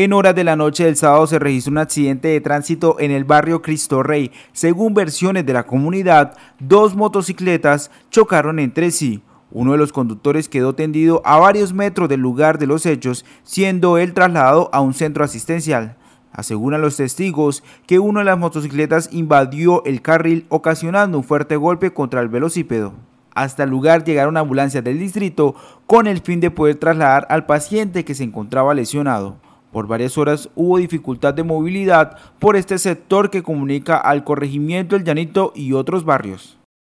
En horas de la noche del sábado se registró un accidente de tránsito en el barrio Cristo Rey. Según versiones de la comunidad, dos motocicletas chocaron entre sí. Uno de los conductores quedó tendido a varios metros del lugar de los hechos, siendo él trasladado a un centro asistencial. Aseguran los testigos que una de las motocicletas invadió el carril ocasionando un fuerte golpe contra el velocípedo. Hasta el lugar llegaron ambulancias del distrito con el fin de poder trasladar al paciente que se encontraba lesionado. Por varias horas hubo dificultad de movilidad por este sector que comunica al corregimiento El Llanito y otros barrios.